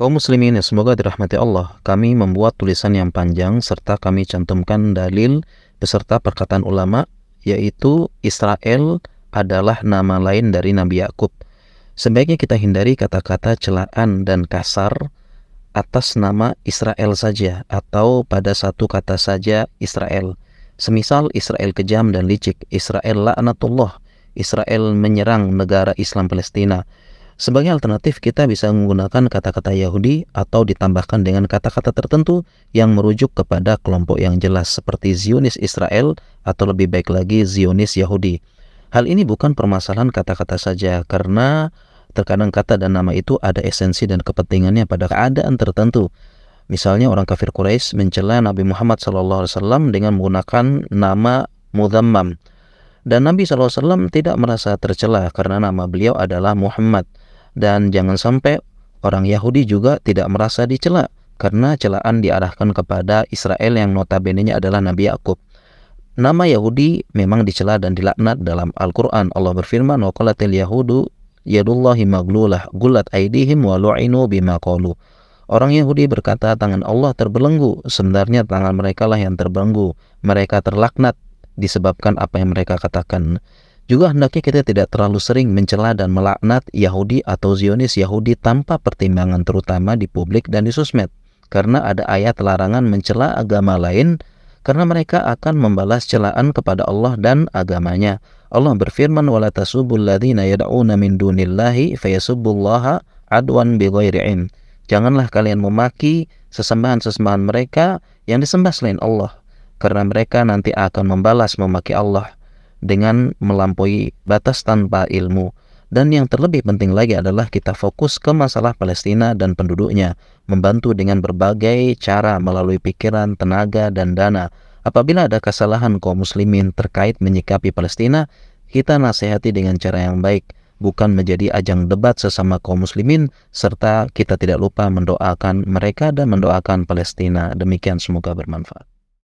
Kaum muslimin yang semoga dirahmati Allah, kami membuat tulisan yang panjang serta kami cantumkan dalil beserta perkataan ulama yaitu Israel adalah nama lain dari Nabi Yakub. Sebaiknya kita hindari kata-kata celaan dan kasar atas nama Israel saja atau pada satu kata saja Israel. Semisal Israel kejam dan licik, Israel laknatullah, Israel menyerang negara Islam Palestina, sebagai alternatif, kita bisa menggunakan kata-kata Yahudi atau ditambahkan dengan kata-kata tertentu yang merujuk kepada kelompok yang jelas seperti Zionis Israel atau lebih baik lagi Zionis Yahudi. Hal ini bukan permasalahan kata-kata saja karena terkadang kata dan nama itu ada esensi dan kepentingannya pada keadaan tertentu. Misalnya orang kafir Quraisy mencela Nabi Muhammad SAW dengan menggunakan nama Mudhammam. Dan Nabi SAW tidak merasa tercela karena nama beliau adalah Muhammad. Dan jangan sampai orang Yahudi juga tidak merasa dicela karena celaan diarahkan kepada Israel yang notabenenya adalah Nabi Yakub. Nama Yahudi memang dicela dan dilaknat dalam Al-Qur'an. Allah berfirman, "Wa yahudu yadullahi maglulah gulat aidihim wa lu'inu bima qalu." Orang Yahudi berkata tangan Allah terbelenggu, sebenarnya tangan mereka lah yang terbelenggu. Mereka terlaknat disebabkan apa yang mereka katakan. Juga hendaknya kita tidak terlalu sering mencela dan melaknat Yahudi atau Zionis Yahudi tanpa pertimbangan terutama di publik dan di sosmed. Karena ada ayat larangan mencela agama lain karena mereka akan membalas celaan kepada Allah dan agamanya. Allah berfirman wala tasubul ladzina yad'una min dunillahi fayasubullaha adwan bighairi ilm. Janganlah kalian memaki sesembahan-sesembahan mereka yang disembah selain Allah karena mereka nanti akan membalas memaki Allah dengan melampaui batas tanpa ilmu. Dan yang terlebih penting lagi adalah kita fokus ke masalah Palestina dan penduduknya, membantu dengan berbagai cara melalui pikiran, tenaga, dan dana. Apabila ada kesalahan kaum muslimin terkait menyikapi Palestina, kita nasihati dengan cara yang baik, bukan menjadi ajang debat sesama kaum muslimin, serta kita tidak lupa mendoakan mereka dan mendoakan Palestina. Demikian semoga bermanfaat.